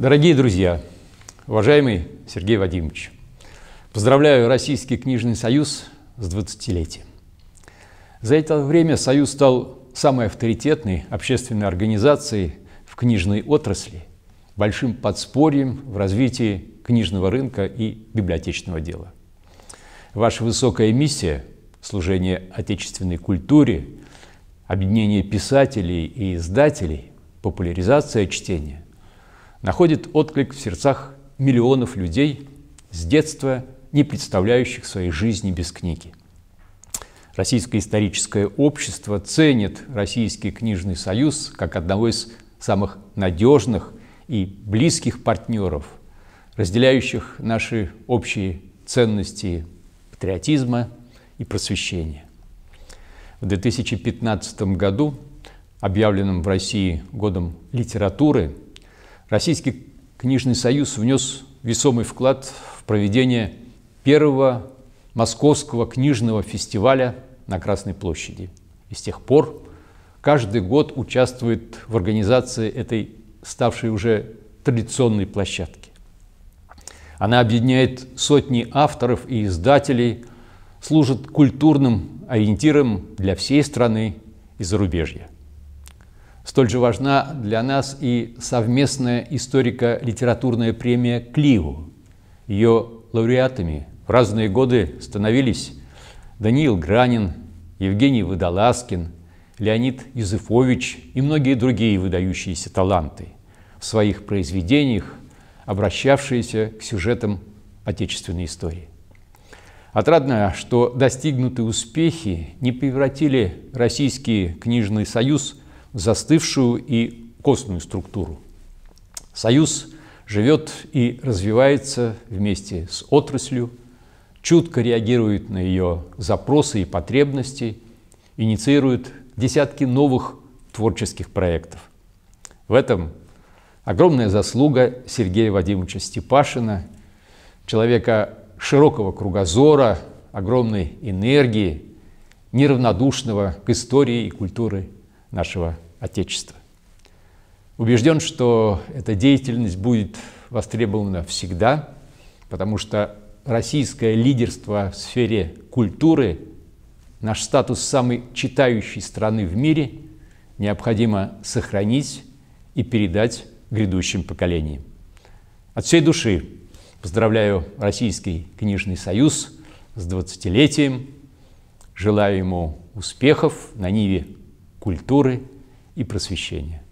Дорогие друзья, уважаемый Сергей Вадимович, поздравляю Российский книжный союз с 20-летием. За это время союз стал самой авторитетной общественной организацией в книжной отрасли, большим подспорьем в развитии книжного рынка и библиотечного дела. Ваша высокая миссия – служение отечественной культуре, объединение писателей и издателей, популяризация чтения – находит отклик в сердцах миллионов людей с детства, не представляющих своей жизни без книги. Российское историческое общество ценит Российский книжный союз как одного из самых надежных и близких партнеров, разделяющих наши общие ценности патриотизма и просвещения. В 2015 году, объявленном в России годом литературы, Российский книжный союз внес весомый вклад в проведение первого Московского книжного фестиваля на Красной площади. И с тех пор каждый год участвует в организации этой ставшей уже традиционной площадки. Она объединяет сотни авторов и издателей, служит культурным ориентиром для всей страны и зарубежья. Столь же важна для нас и совместная историко-литературная премия «Клио». Ее лауреатами в разные годы становились Даниил Гранин, Евгений Водолазкин, Леонид Юзефович и многие другие выдающиеся таланты, в своих произведениях обращавшиеся к сюжетам отечественной истории. Отрадно, что достигнутые успехи не превратили Российский книжный союз застывшую и костную структуру. Союз живет и развивается вместе с отраслью, чутко реагирует на ее запросы и потребности, инициирует десятки новых творческих проектов. В этом огромная заслуга Сергея Вадимовича Степашина, человека широкого кругозора, огромной энергии, неравнодушного к истории и культуре нашего Отечества. Убежден, что эта деятельность будет востребована всегда, потому что российское лидерство в сфере культуры, наш статус самой читающей страны в мире необходимо сохранить и передать грядущим поколениям. От всей души поздравляю Российский книжный союз с 20-летием, желаю ему успехов на Ниве культуры и просвещения.